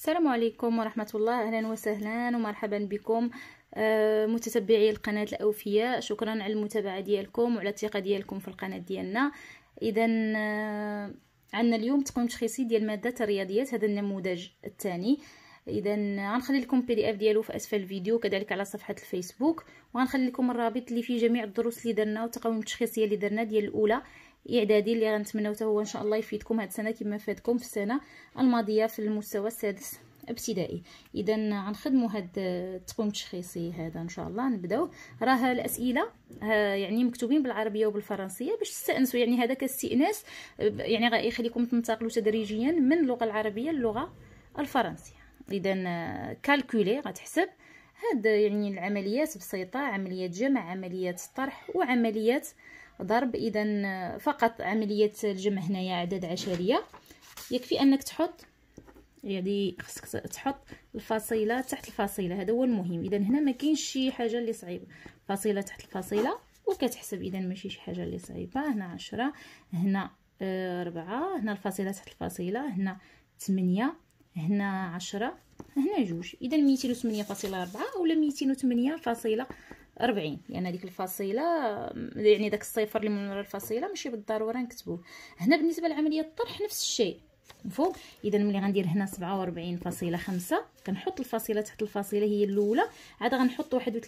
السلام عليكم ورحمة الله أهلا وسهلا ومرحبا بكم آه، متتبعي القناة الأوفياء شكرا على المتابعة ديالكم وعلى الثقة ديالكم في القناة ديالنا إذا آه، عندنا اليوم تقويم تشخيصي ديال مادة الرياضيات هذا النموذج الثاني اذا غنخلي لكم بي دي اف ديالو في اسفل الفيديو كذلك على صفحه الفيسبوك وغنخلي لكم الرابط اللي فيه جميع الدروس اللي درنا والتقاويم التشخيصيه اللي درنا ديال الاولى اعدادي اللي غنتمناو حتى هو ان شاء الله يفيدكم هاد السنه كما فاتكم في السنه الماضيه في المستوى السادس ابتدائي اذا غنخدموا هاد التقويم التشخيصي هذا ان شاء الله نبداو راه الاسئله يعني مكتوبين بالعربيه وبالفرنسيه باش تستانسوا يعني هذا كاستئناس يعني غيخليكم تنتقلوا تدريجيا من اللغه العربيه للغه الفرنسيه اذا كالكولي غتحسب هاد يعني العمليات بسيطه عمليات جمع عمليات طرح وعمليات آه ضرب اذا فقط عمليه الجمع هنايا اعداد عشريه يكفي انك تحط يعني خصك تحط الفصيله تحت الفصيله هذا هو المهم اذا هنا ما كاينش شي حاجه اللي صعيبه فاصله تحت الفاصله وكتحسب اذا ماشي شي حاجه اللي صعيبه هنا عشرة هنا أربعة آه، هنا الفصيله تحت الفصيله هنا ثمانية هنا عشرة هنا جوج اذا ميتين وثمانية فاصله أربعة ولا ميتين وثمانية فاصله 40 لان يعني ديك الفصيله يعني داك الصفر اللي من ورا الفصيله ماشي بالضروره نكتبوه هنا بالنسبه لعمليه الطرح نفس الشيء مفهوم اذا ملي غندير هنا 47.5 كنحط الفاصله تحت الفاصله هي الاولى عاد غنحط 31.25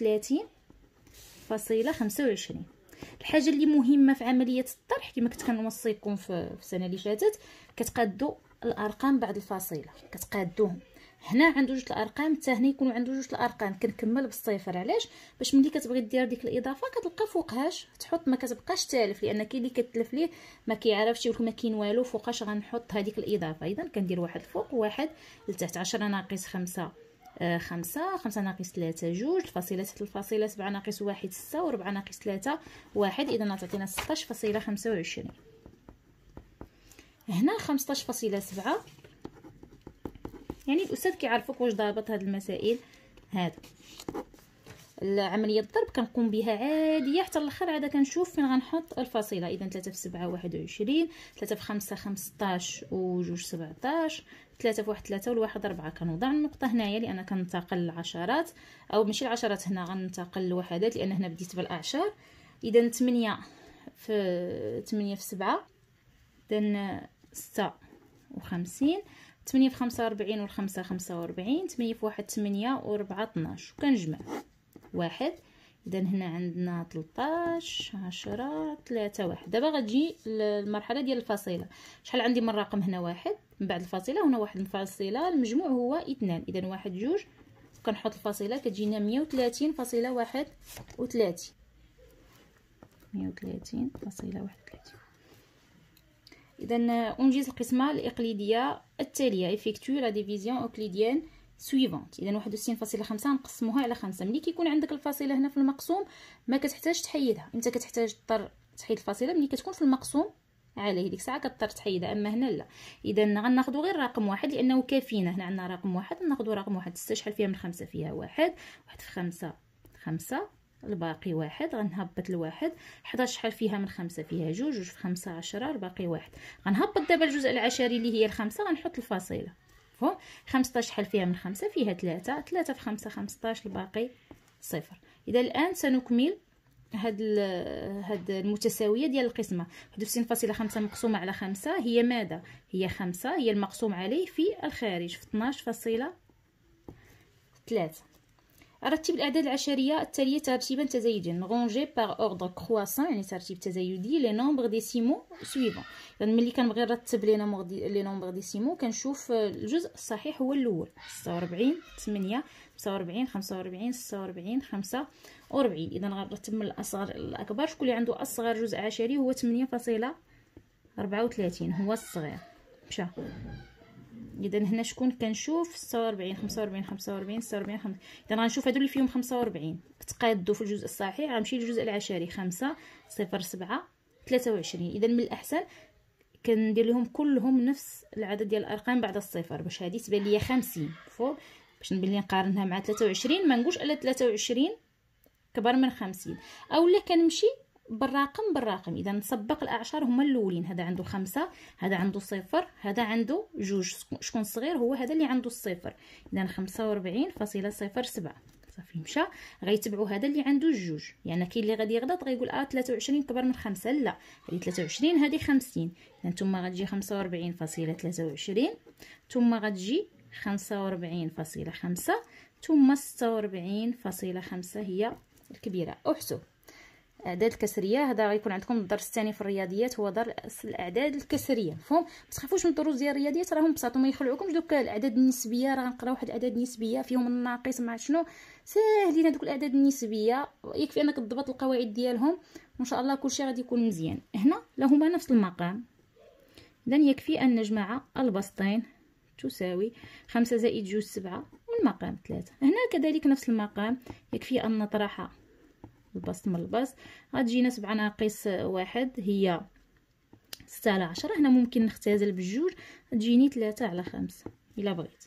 الحاجه اللي مهمه في عمليه الطرح كما كنت كنوصيكم في السنه اللي فاتت كتقادوا الارقام بعد الفاصله كتقادوهم هنا عنده جوج الارقام حتى هنا يكونوا عنده جوج الارقام كنكمل بالصفر علاش باش ملي كتبغي دير ديك الاضافه كتلقى فوقهاش تحط ما كتبقاش تالف لان كاين اللي كتلف ليه ما كيعرفش لك ما كاين والو فوقاش غنحط هذيك الاضافه اذا كندير واحد الفوق واحد لتحت 10 ناقص 5 آه، خمسة خمسة ناقص ثلاثة جوج الفاصلة تحت الفاصلة سبعة ناقص واحد ستة وربعة ناقص ثلاثة واحد إذا تعطينا ستاش فاصلة خمسة وعشرين هنا خمسطاش فاصلة سبعة يعني الاستاذ كيعرفك واش ضابط هاد المسائل هذا العمليه الضرب كنقوم بها عاديه حتى الاخر عاد كنشوف فين غنحط الفاصله اذا 3 في 7 21 3 في 5 15 و2 17 3 في 1 3 و 1 4 كنوضع النقطه هنايا لان كننتقل للعشرات او ماشي العشرات هنا غننتقل للوحدات لان هنا بديت بالاعشار اذا 8 في 8 في 7 اذا 56 تمنية في خمسة وربعين والخمسة الخمسة خمسة وربعين تمنية في واحد تمنية وربعة ربعة طناش وكنجمع واحد اذا هنا عندنا تلطاش عشرة تلاتة واحد دابا غتجي المرحله ديال الفاصله شحال عندي من رقم هنا واحد من بعد الفاصله هنا واحد الفاصله المجموع هو اثنان اذا واحد جوج كنحط الفاصله كتجينا مية وتلاتين فاصله واحد وتلاتين مية وتلاتين فاصله واحد وتلاتين اذا انجز القسمه الاقليديه التاليه افيكتو لا ديفيزيون اوكليديان سويفونت اذا 61.5 نقسموها على 5 ملي كيكون عندك الفاصله هنا في المقسوم ما كتحتاج تحيدها انت كتحتاج تضطر تحيد الفاصله ملي كتكون في المقسوم عليه ديك الساعه كضطر تحيدها اما هنا لا اذا غناخدو غير رقم واحد لانه كافينا هنا عندنا رقم واحد ناخدو رقم واحد شحال فيها من خمسة فيها واحد واحد في خمسة خمسة الباقي واحد غنهبط الواحد حدا شحال فيها من خمسة فيها جوج جوج في خمسة عشرة الباقي واحد غنهبط دابا الجزء العشري اللي هي الخمسة غنحط الفاصلة مفهوم خمسطاش شحال فيها من خمسة فيها ثلاثة ثلاثة في خمسة خمسطاش الباقي صفر اذا الان سنكمل هاد هاد المتساويه ديال القسمه خمسة مقسومه على خمسة هي ماذا هي خمسة هي المقسوم عليه في الخارج في ثلاثة رتب الأعداد العشرية التالية ترتيبا تزايديا رونجي بار اوردر كرواسون يعني ترتيب تزايدي لي نومبر ديسيمو سويفون إذا ملي كنبغي نرتب لي نومبر دي لي نومبر ديسيمو كنشوف الجزء الصحيح هو الأول 46 8 45 45 46 45 إذا غنرتب من الأصغر الأكبر شكون اللي عنده أصغر جزء عشري هو 8.34 هو الصغير مشى اذا هنا شكون كنشوف 46 45 45 46 45 اذا غنشوف هادو اللي فيهم 45 تقادوا في الجزء الصحيح غنمشي للجزء العشري 5 0 7 23 اذا من الاحسن كندير لهم كلهم نفس العدد ديال الارقام بعد الصفر باش هادي تبان ليا 50 فوق باش نبلي نقارنها مع 23 ما نقولش الا 23 كبر من 50 اولا كنمشي بالرقم بالرقم اذا نسبق الاعشار هما الاولين هذا عنده خمسة هذا عنده صفر هذا عنده جوج شكون صغير هو هذا اللي عنده الصفر اذا خمسة فاصلة صفر سبعة صافي مشى غيتبعوا هذا اللي عنده الجوج يعني كاين اللي غادي يغلط غيقول اه 23 كبر من خمسة لا هذه 23 هذه 50 اذا ثم غتجي 45.23 ثم غتجي 45.5 ثم 46.5 هي الكبيره احسب الاعداد الكسريه هذا غيكون عندكم الدرس الثاني في الرياضيات هو درس الاعداد الكسريه مفهوم ما تخافوش من الدروس ديال الرياضيات راهم بساط ما يخلعوكمش دوك الاعداد النسبيه راه غنقرا واحد الاعداد النسبيه فيهم الناقص مع شنو ساهلين هذوك الاعداد النسبيه يكفي انك تضبط القواعد ديالهم وان شاء الله كلشي غادي يكون مزيان هنا لهما نفس المقام اذا يكفي ان نجمع البسطين تساوي خمسة زائد جوج سبعة والمقام ثلاثة هنا كذلك نفس المقام يكفي أن نطرح البسط من البسط غتجينا سبعة ناقص واحد هي ستة على عشرة هنا ممكن نختزل بجوج تجيني ثلاثة على خمسة إلا بغيت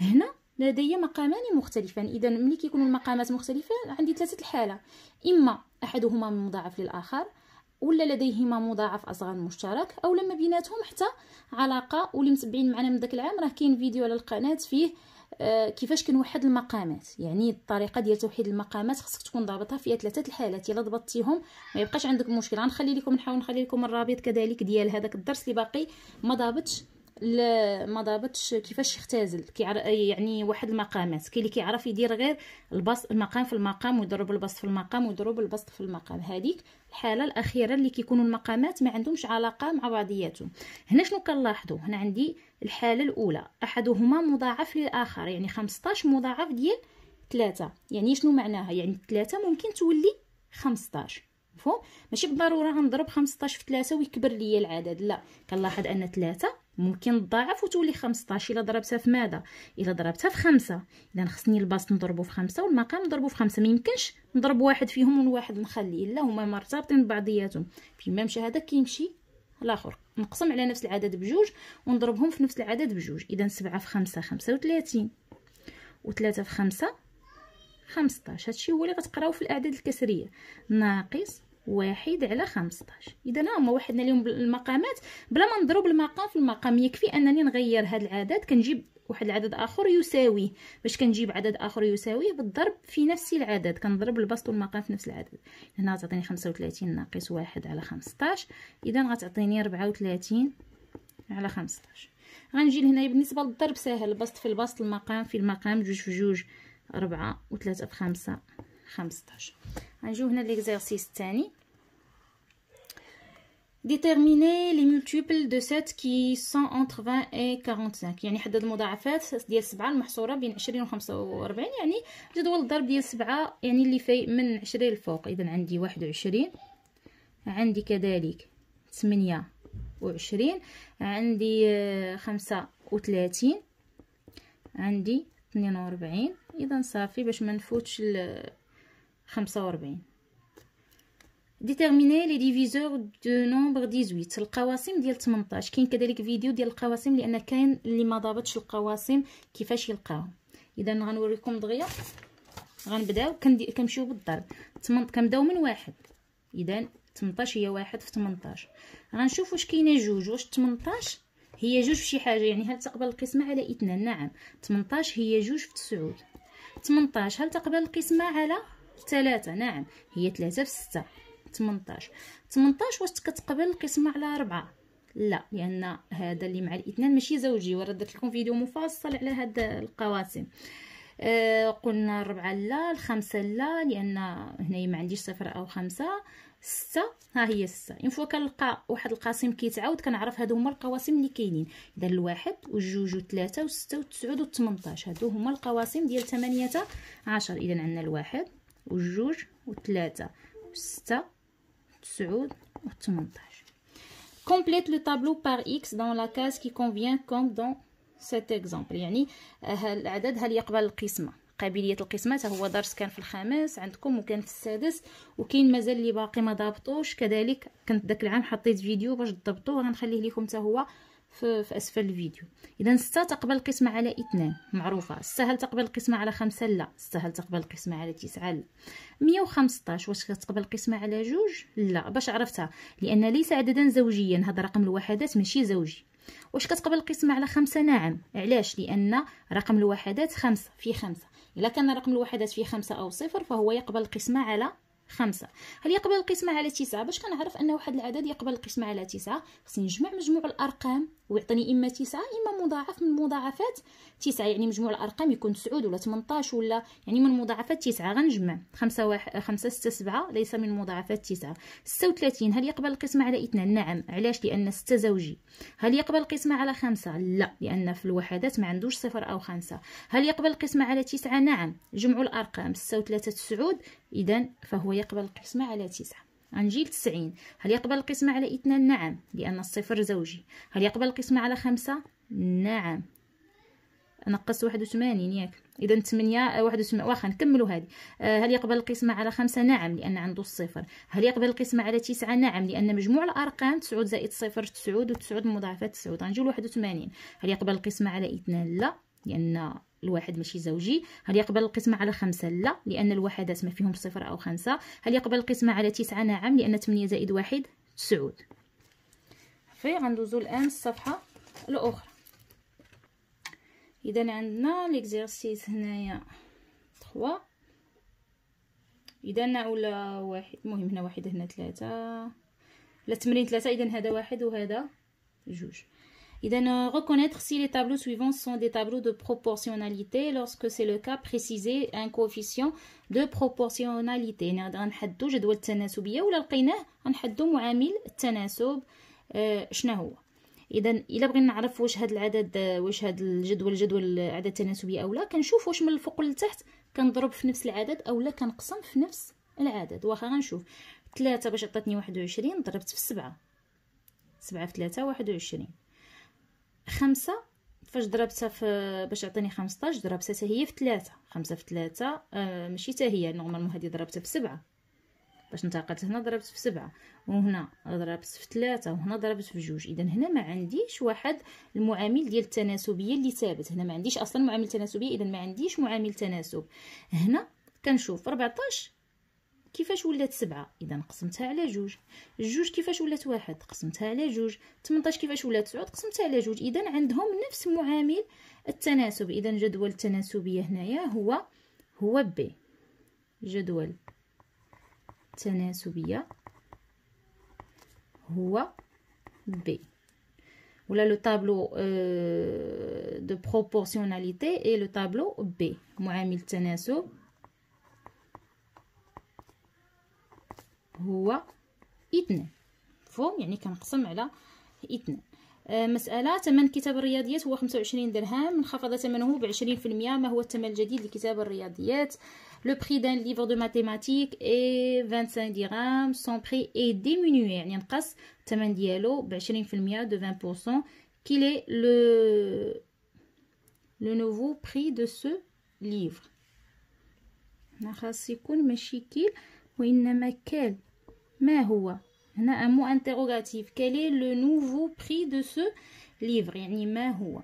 هنا لدي مقامان مختلفان اذا ملي كيكونوا المقامات مختلفه عندي ثلاثه الحاله اما احدهما مضاعف للاخر ولا لديهما مضاعف اصغر مشترك او لما بيناتهم حتى علاقه واللي متبعين معنا من داك العام راه كاين فيديو على القناه فيه آه، كيفاش كنوحد المقامات يعني الطريقه ديال توحيد المقامات خصك تكون ضابطها فيها ثلاثه الحالات الا ضبطتيهم ما يبقاش عندك مشكل غنخلي لكم نحاول نخلي لكم الرابط كذلك ديال هذاك الدرس اللي باقي ما ضابطش ما ضابطش كيفاش يختزل يعني واحد المقامات كاين اللي كيعرف يدير غير البسط المقام في المقام ويضرب البسط في المقام ويضرب البسط في المقام هذيك الحاله الاخيره اللي كيكونوا المقامات ما عندهمش علاقه مع بعضياتهم هنا شنو كنلاحظوا هنا عندي الحاله الاولى احدهما مضاعف للاخر يعني 15 مضاعف ديال 3 يعني شنو معناها يعني 3 ممكن تولي 15 مفهوم ماشي بالضروره غنضرب 15 في 3 ويكبر ليا العدد لا كنلاحظ ان 3 ممكن تضاعف وتولي 15 الا ضربتها في ماذا الا ضربتها في خمسة اذا خصني الباس نضربو في خمسة والمقام نضربو في خمسة ما يمكنش نضرب واحد فيهم وواحد نخليه لا هما مرتبطين ببعضياتهم فيما مشى هذا كيمشي الاخر نقسم على نفس العدد بجوج ونضربهم في نفس العدد بجوج اذا سبعة في خمسة خمسة و3 في خمسة 15 هادشي هو اللي غتقراو في الاعداد الكسريه ناقص واحد على خمسطاش اذا ها هما وحدنا اليوم المقامات بلا ما نضرب المقام في المقام يكفي انني نغير هاد العدد كنجيب واحد العدد اخر يساويه باش كنجيب عدد اخر يساويه بالضرب في نفس العدد كنضرب البسط والمقام في نفس العدد هنا غتعطيني 35 ناقص واحد على 15 اذا غتعطيني 34 على 15 غنجي لهنا بالنسبه للضرب ساهل البسط في البسط المقام في المقام جوج في جوج ربعة 3 في خمسة 15 غنجيو هنا ليكزيرسيس الثاني Déterminer les multiples de 7 qui sont entre 20 et 45 يعني حدد المضاعفات ديال 7 المحصوره بين 20 و 45 يعني جدول الضرب ديال 7 يعني اللي في من 20 لفوق اذا عندي 21 عندي كذلك 28 وعشرين عندي آه، خمسة وثلاثين عندي اثنين وربعين اذا صافي باش ما نفوتش خمسة ديتيرميني لي ديفيزور دو نومبر 18 القواسم ديال 18 كاين كذلك فيديو ديال القواسم لان كاين اللي ما ضابطش القواسم كيفاش يلقاهم اذا غنوريكم دغيا غنبداو كنمشيو بالضرب 8 كنبداو من واحد اذا 18 هي واحد في 18 غنشوف واش كاينه جوج واش 18 هي جوج في شي حاجه يعني هل تقبل القسمه على اثنان نعم 18 هي جوج في 9 18 هل تقبل القسمه على ثلاثة نعم هي ثلاثة في ستة 18 18 واش كتقبل القسمه على 4 لا لان هذا اللي مع الاثنان ماشي زوجي وراه درت لكم فيديو مفصل على هاد القواسم آه قلنا ربعة لا الخمسة لا لان هنايا ما عنديش صفر او خمسة ستة ها هي ستة إن فوا كنلقى واحد القاسم كيتعاود كنعرف هادو هما القواسم اللي كاينين إذا الواحد والجوج وثلاثة وستة وتسعود والتمنطاش هادو هما القواسم ديال ثمانية عشر إذا عندنا الواحد والجوج وثلاثة وستة تسعود و 18 complète le tableau par x dans la case qui convient comme dans cet exemple يعني العدد هل يقبل القسمه قابليه القسمه هو درس كان في الخامس عندكم وكان في السادس وكاين مازال اللي باقي ما ضابطوش كذلك كنت داك العام حطيت فيديو باش تضبطوه غنخليه لكم حتى هو في, في اسفل الفيديو اذا 6 تقبل القسمه على 2 معروفه هل تقبل القسمه على 5 لا هل تقبل القسمه على 9 لا 115 واش كتقبل القسمه على جوج لا باش عرفتها لان ليس عددا زوجيا هذا رقم الوحدات ماشي زوجي واش كتقبل القسمه على خمسة نعم علاش لان رقم الوحدات خمسة في خمسة الا كان رقم الوحدات في خمسة او صفر فهو يقبل القسمه على خمسة هل يقبل القسمة على تسعة باش كنعرف أن واحد العدد يقبل القسمة على تسعة خصني نجمع مجموع الأرقام ويعطيني اما تسعة اما مضاعف من مضاعفات تسعة يعني مجموع الارقام يكون تسعود ولا 18 ولا يعني من مضاعفات تسعة غنجمع خمسة واحد خمسة ستة سبعة ليس من مضاعفات تسعة ستة وثلاثين هل يقبل القسمة على اثنان نعم علاش لان ستة زوجي هل يقبل القسمة على خمسة لا لان في الوحدات ما عندوش صفر او خمسة هل يقبل القسمة على تسعة نعم جمع الارقام ستة وثلاثة تسعود اذا فهو يقبل القسمة على تسعة غنجي 90 هل يقبل القسمة على اثنان نعم لأن الصفر زوجي هل يقبل القسمة على خمسة نعم نقص واحد وثمانين ياك اذا 8 81 واخا نكملوا هذه آه، هل يقبل القسمه على خمسة نعم لان عنده الصفر هل يقبل القسمه على تسعة نعم لان مجموع الارقام تسعود زائد صفر تسعود وتسعود مضاعفات تسعود غنجيو لواحد وثمانين هل يقبل القسمه على اثنان لا لان الواحد ماشي زوجي هل يقبل القسمة على خمسة لا لأن الوحدات ما فيهم صفر أو خمسة هل يقبل القسمة على تسعة نعم لأن تمنية زائد واحد تسعود صافي غندوزو الآن الصفحة الأخرى إذا عندنا ليكزيرسيس هنايا 3 إذا ولا واحد المهم هنا واحد هنا ثلاثة لا تمرين ثلاثة إذا هذا واحد وهذا جوج إذا reconnaître si les tableaux suivants sont des tableaux de proportionnalité lorsque c'est le cas préciser un coefficient de proportionnalité غنحدو جدول التناسبية ولا لقيناه غنحدو معامل التناسب آه شنو هو اذا الا بغينا نعرف واش هاد العدد واش هاد الجدول جدول عدد تناسبي او لا كنشوف واش من الفوق للتحت كنضرب في نفس العدد او لا كنقسم في نفس العدد واخا غنشوف تلاتة باش عطاتني واحد وعشرين ضربت في سبعة سبعة في تلاتة واحد وعشرين خمسة فاش ضربتها في باش عطيني 15 ضربتها حتى هي في 3 5 في 3 آه، ماشي حتى هي نورمالمون هذه ضربتها في 7 باش انتقلت هنا ضربت في 7 وهنا ضربت في 3 وهنا ضربت في 2 اذا هنا ما عنديش واحد المعامل ديال التناسبيه اللي ثابت هنا ما عنديش اصلا معامل تناسبيه اذا ما عنديش معامل تناسب هنا كنشوف 14 كيفاش ولات سبعة اذا قسمتها على جوج جوج كيفاش ولات واحد قسمتها على جوج 18 كيفاش ولات 9 قسمتها على جوج اذا عندهم نفس معامل التناسب اذا جدول التناسبيه هنايا هو هو ب جدول التناسبيه هو ب ولا لو طابلو دو بروبورسيوناليتي اي لو طابلو ب معامل التناسب هو اثنان مفهوم يعني كنقسم على اثنان آه، مسألة ثمن كتاب الرياضيات هو 25 درهم انخفض ثمنه ب 20% ما هو الثمن الجديد لكتاب الرياضيات لو بري دان ليفر دو ماتيماتيك اي 25 درهم سون بري اي ديمينوي يعني نقص الثمن ديالو ب 20% دو 20% كيل اي لو لو نوفو بري دو سو ليفر خاص يكون ماشي كيل وانما كال ما هو هنا ان مو انتروغاتيف كالي لو نوفو بري دو سو ليفر يعني ما هو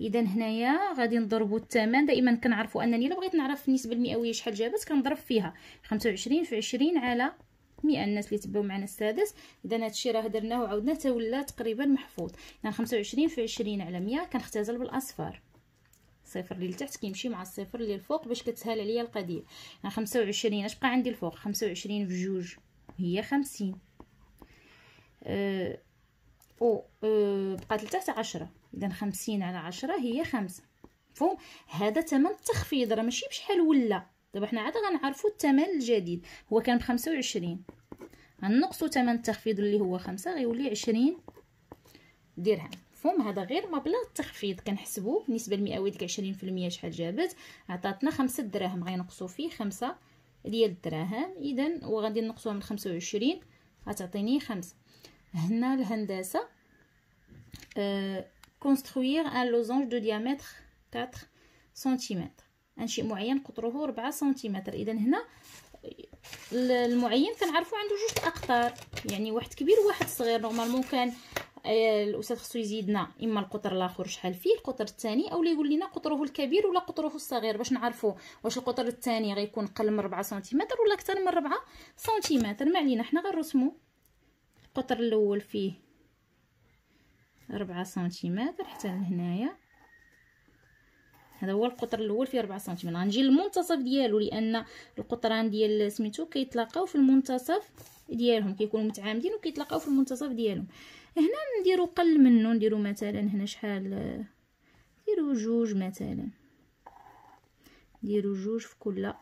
اذا هنايا غادي نضربوا الثمن دائما كنعرفوا انني الا بغيت نعرف النسبه المئويه شحال جابت كنضرب فيها 25 في 20 على 100 الناس اللي تبعوا معنا السادس اذا هادشي راه درناه وعاودناه حتى ولا تقريبا محفوظ يعني 25 في 20 على 100 كنختزل بالاصفار صفر اللي لتحت كيمشي مع الصفر اللي الفوق باش كتسهل عليا القضيه يعني 25 اش بقى عندي الفوق 25 في جوج هي خمسين أه أو أه لتحت عشرة إذا خمسين على عشرة هي خمسة مفهوم هذا تمن التخفيض راه ماشي بشحال ولا دابا حنا عاد غنعرفو الثمن الجديد هو كان بخمسة وعشرين غنقصو ثمن التخفيض اللي هو خمسة غيولي عشرين درهم مفهوم هذا غير مبلغ التخفيض كنحسبوه بالنسبه المئوية ديك المية شحال جابت عطاتنا خمسة دراهم غينقصو فيه خمسة ديال الدراهم اذا وغادي نقصوها من خمسة وعشرين غتعطيني خمسة هنا الهندسة كونستروير ان لوزونج دو ديامتر 4 سنتيمتر ان شيء معين قطره 4 سنتيمتر اذا هنا المعين كنعرفو عنده جوج اقطار يعني واحد كبير وواحد صغير نورمالمون كان آه، الاستاذ خصو يزيدنا اما القطر الاخر شحال فيه القطر الثاني اولا يقول لنا قطره الكبير ولا قطره الصغير باش نعرفوا واش القطر الثاني غيكون قل من 4 سنتيمتر ولا اكثر من 4 سنتيمتر ما علينا حنا غنرسمو القطر الاول فيه 4 سنتيمتر حتى لهنايا هذا هو القطر الاول فيه 4 سنتيمتر غنجي للمنتصف ديالو لان القطران ديال سميتو كيتلاقاو في المنتصف ديالهم كيكونوا متعامدين وكيتلاقاو في المنتصف ديالهم هنا نديرو قل منه نديرو مثلا هنا شحال نديرو جوج مثلا نديرو جوج في كل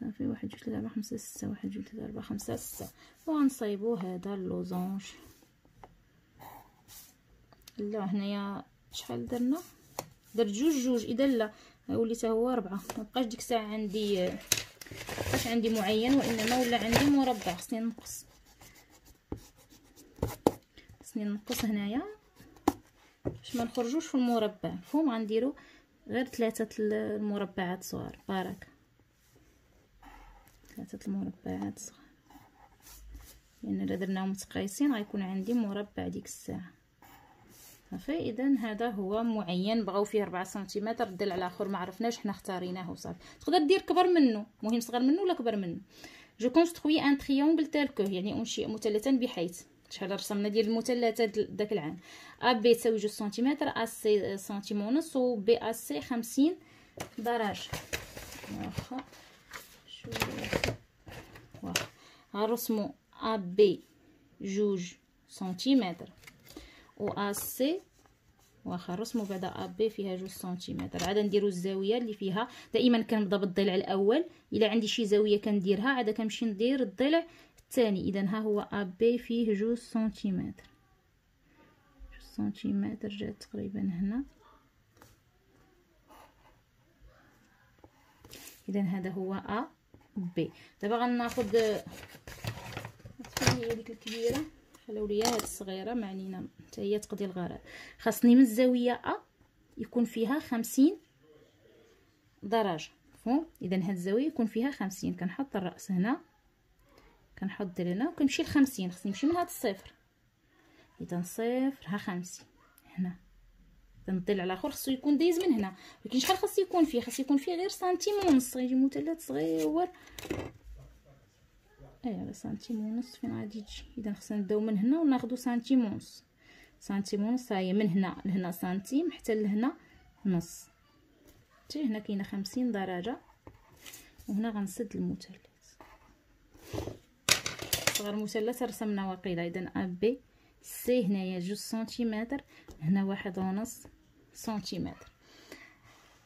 صافي واحد جوج ثلاثة ربعة خمسة ستة واحد جوج ثلاثة أربعة خمسة ستة وغنصايبو هذا اللوزونج لا هنايا شحال درنا درت جوج جوج اذا لا وليت هو ربعة مبقاش ديك الساعه عندي مبقاش عندي معين وانما ولا عندي مربع خصني نقص خصني ننقص هنايا باش ما نخرجوش في المربع فهم غنديرو غير ثلاثه المربعات صغار بارك ثلاثه المربعات صغار لان يعني الا درناهم متقايسين غيكون عندي مربع ديك الساعه صافي اذا هذا هو معين بغاو فيه 4 سنتيمتر دل على اخر ما عرفناش حنا اختاريناه وصافي تقدر دير كبر منه مهم صغر منه ولا كبر منه جو كونستروي ان تريونغل تالكو يعني انشئ مثلثا بحيث شحال رسمنا ديال المثلثات داك العام ا بي تساوي جوج سنتيمتر ا سي سنتيم ونص و بي ا سي خمسين درجه واخا واخا غنرسمو ا بي جوج سنتيمتر و ا سي واخا رسمو بعدا ا بي فيها جوج سنتيمتر عاد نديرو الزاويه اللي فيها دائما كنبدا بالضلع الاول الا عندي شي زاويه كنديرها عاد كنمشي ندير الضلع الثاني اذا ها هو ا بي فيه جوج سنتيمتر جوج سنتيمتر جات تقريبا هنا اذا هذا هو ا بي دابا غناخذ هي ديك الكبيره خلاو ليا هاد الصغيره ما علينا حتى هي تقضي الغرض خاصني من الزاويه ا يكون فيها خمسين درجه مفهوم اذا هاد الزاويه يكون فيها خمسين كنحط الراس هنا كنحط هنا وكنمشي لخمسين خصني نمشي من هاد الصفر اذا صفر ها خمسين هنا تنطل على اخر خصو يكون دايز من هنا ولكن شحال خاص يكون فيه خاص يكون فيه غير سنتيم ونص غيجي مثلث صغير ايه على سنتيم ونص فين غادي تجي اذا خصنا نبداو من هنا وناخذو سنتيم ونص سنتيم ونص هي من هنا لهنا سنتيم حتى لهنا نص حتى هنا كاينه 50 درجه وهنا غنسد المثلث صغر مثلث رسمنا وقيله اذا ا بي سي هنايا جوج سنتيمتر هنا واحد ونص سنتيمتر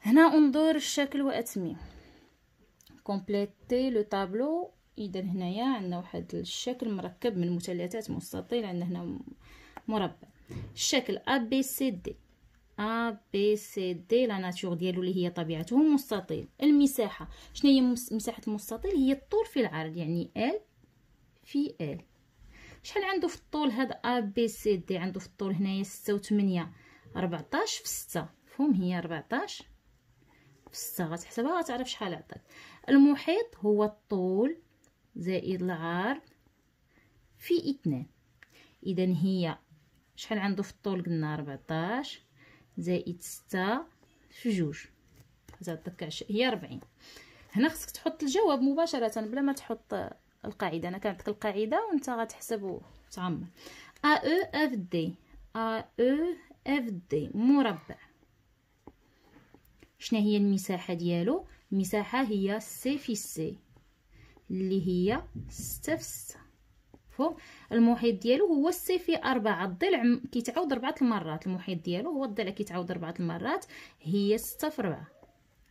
هنا انظر الشكل واتميم كومبليتي لو طابلو اذا هنايا عندنا واحد الشكل مركب من مثلثات مستطيل عندنا هنا مربع الشكل ا بي سي دي ا بي سي دي لا ناتور ديالو اللي هي طبيعته مستطيل المساحه شنو هي مساحه المستطيل هي الطول في العرض يعني ال في ال شحال عنده في الطول هذا ا بي سي دي عنده في الطول هنايا 6 و 8 14 في 6 فهم هي 14 في 6 غتحسبها غتعرف شحال عطات المحيط هو الطول زائد العرض في 2 اذا هي شحال عنده في الطول قلنا 14 زائد 6 في 2 تعطيك هي 40 هنا خصك تحط الجواب مباشره بلا ما تحط القاعدة أنا كانت القاعدة وانت غتحسب وتعمل أ أو أف دي أ أو أف دي مربع شنو هي المساحة ديالو المساحة هي سي في سي اللي هي ستة في ستة المحيط ديالو هو سي في أربعة الضلع كيتعاود ربعة المرات المحيط ديالو هو الضلع كيتعاود ربعة المرات هي ستة في ربعة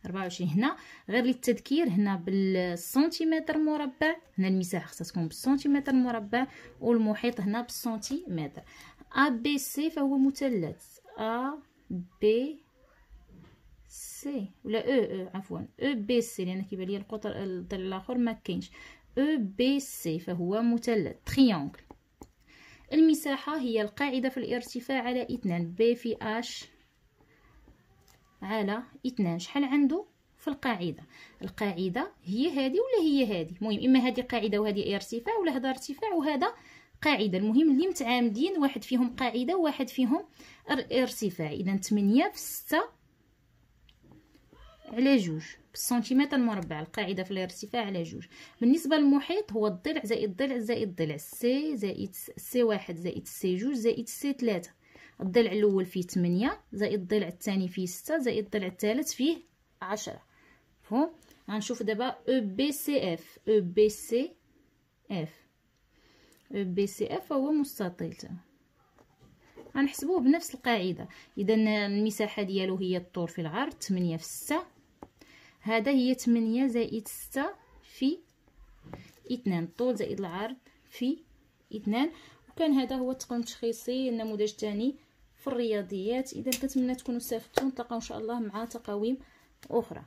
24 هنا غير للتذكير هنا بالسنتيمتر مربع هنا المساحه خصها تكون بالسنتيمتر مربع والمحيط هنا بالسنتيمتر ا بي سي فهو مثلث ا بي سي ولا او e او e، عفوا او بي سي لان كيبان لي القطر الضلع الاخر ما كاينش او بي سي فهو مثلث تريونكل المساحه هي القاعده في الارتفاع على 2 بي في اش على اثنان شحال عنده في القاعده القاعده هي هذه ولا هي هذه المهم اما هذه قاعده وهذه ارتفاع ولا هذا ارتفاع وهذا قاعده المهم اللي متعامدين واحد فيهم قاعده وواحد فيهم ارتفاع اذا 8 في 6 على جوج بالسنتيمتر مربع القاعده في الارتفاع على جوج بالنسبه للمحيط هو الضلع زائد ضلع زائد ضلع سي زائد سي واحد زائد سي جوج زائد سي ثلاثة الضلع الاول فيه 8 زائد الضلع الثاني فيه 6 زائد الضلع الثالث فيه 10 مفهوم غنشوف دابا او بي سي اف او بي سي اف او بي سي اف هو مستطيل غنحسبوه بنفس القاعده اذا المساحه ديالو هي الطول في العرض 8 في 6 هذا هي 8 زائد 6 في 2 الطول زائد العرض في 2 وكان هذا هو التقويم التشخيصي النموذج الثاني في الرياضيات اذا كنتمنى تكونوا استفدتوا نتلاقاو ان شاء الله مع تقاويم اخرى